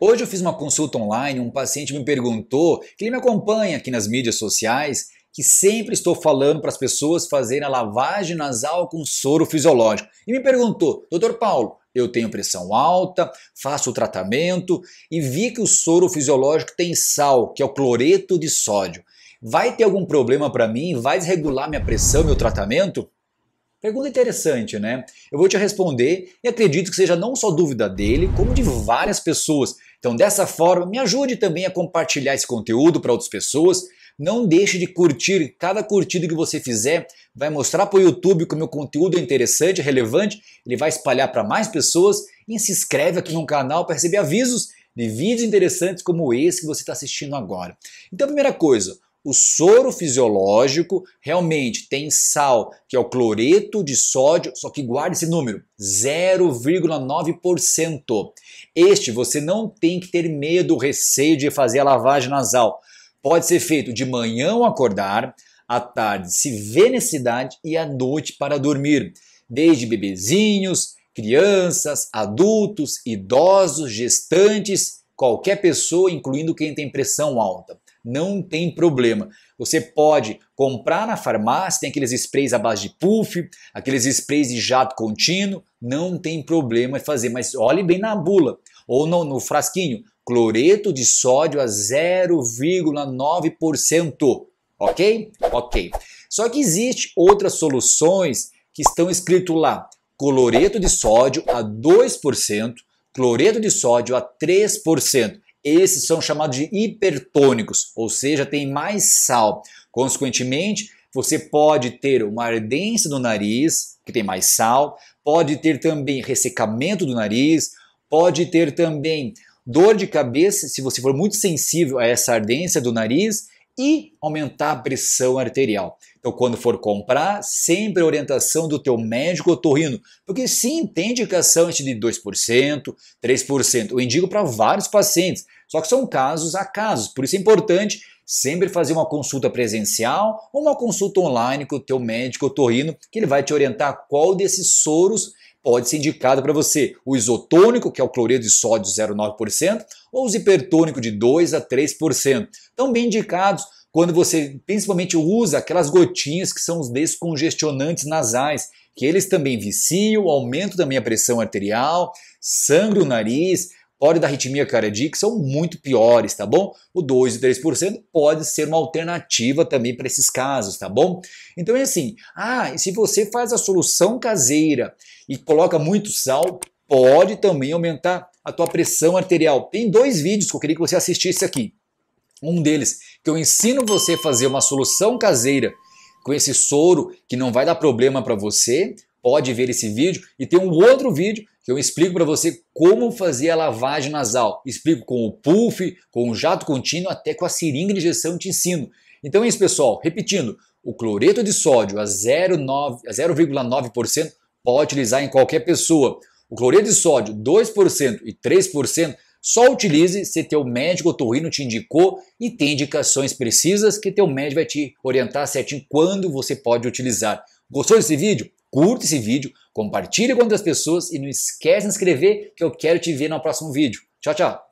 Hoje eu fiz uma consulta online, um paciente me perguntou, que ele me acompanha aqui nas mídias sociais, que sempre estou falando para as pessoas fazerem a lavagem nasal com soro fisiológico. E me perguntou, doutor Paulo, eu tenho pressão alta, faço o tratamento e vi que o soro fisiológico tem sal, que é o cloreto de sódio. Vai ter algum problema para mim? Vai desregular minha pressão, meu tratamento? Pergunta interessante, né? Eu vou te responder e acredito que seja não só dúvida dele, como de várias pessoas. Então, dessa forma, me ajude também a compartilhar esse conteúdo para outras pessoas. Não deixe de curtir. Cada curtida que você fizer vai mostrar para o YouTube que o meu conteúdo é interessante, relevante. Ele vai espalhar para mais pessoas. E se inscreve aqui no canal para receber avisos de vídeos interessantes como esse que você está assistindo agora. Então, primeira coisa, o soro fisiológico realmente tem sal, que é o cloreto de sódio, só que guarde esse número, 0,9%. Este você não tem que ter medo receio de fazer a lavagem nasal. Pode ser feito de manhã ao acordar, à tarde se vê necessidade e à noite para dormir, desde bebezinhos, crianças, adultos, idosos, gestantes, qualquer pessoa, incluindo quem tem pressão alta não tem problema. Você pode comprar na farmácia, tem aqueles sprays à base de puff, aqueles sprays de jato contínuo, não tem problema fazer, mas olhe bem na bula ou no, no frasquinho, cloreto de sódio a 0,9%, ok? Ok. Só que existe outras soluções que estão escrito lá, cloreto de sódio a 2%, cloreto de sódio a 3%. Esses são chamados de hipertônicos, ou seja, tem mais sal. Consequentemente, você pode ter uma ardência do nariz, que tem mais sal, pode ter também ressecamento do nariz, pode ter também dor de cabeça, se você for muito sensível a essa ardência do nariz, e aumentar a pressão arterial. Então, quando for comprar, sempre a orientação do teu médico otorrino, porque sim, tem indicação é de 2%, 3%. Eu indico para vários pacientes, só que são casos a casos. Por isso é importante sempre fazer uma consulta presencial ou uma consulta online com o teu médico otorrino, que ele vai te orientar qual desses soros pode ser indicado para você o isotônico, que é o cloreto de sódio 0,9%, ou os hipertônicos de 2 a 3%. Estão bem indicados quando você principalmente usa aquelas gotinhas que são os descongestionantes nasais, que eles também viciam, aumentam também a pressão arterial, sangra o nariz, óleo da arritmia cardíaca são muito piores, tá bom? O 2 e 3% pode ser uma alternativa também para esses casos, tá bom? Então é assim, ah, e se você faz a solução caseira e coloca muito sal, pode também aumentar a tua pressão arterial. Tem dois vídeos que eu queria que você assistisse aqui. Um deles, que eu ensino você a fazer uma solução caseira com esse soro que não vai dar problema para você pode ver esse vídeo. E tem um outro vídeo que eu explico para você como fazer a lavagem nasal. Explico com o puff, com o jato contínuo, até com a seringa de injeção te ensino. Então é isso, pessoal. Repetindo, o cloreto de sódio a 0,9% pode utilizar em qualquer pessoa. O cloreto de sódio 2% e 3% só utilize se teu médico otorrino te indicou e tem indicações precisas que teu médico vai te orientar certinho quando você pode utilizar. Gostou desse vídeo? Curta esse vídeo, compartilhe com outras pessoas e não esquece de se inscrever que eu quero te ver no próximo vídeo. Tchau, tchau!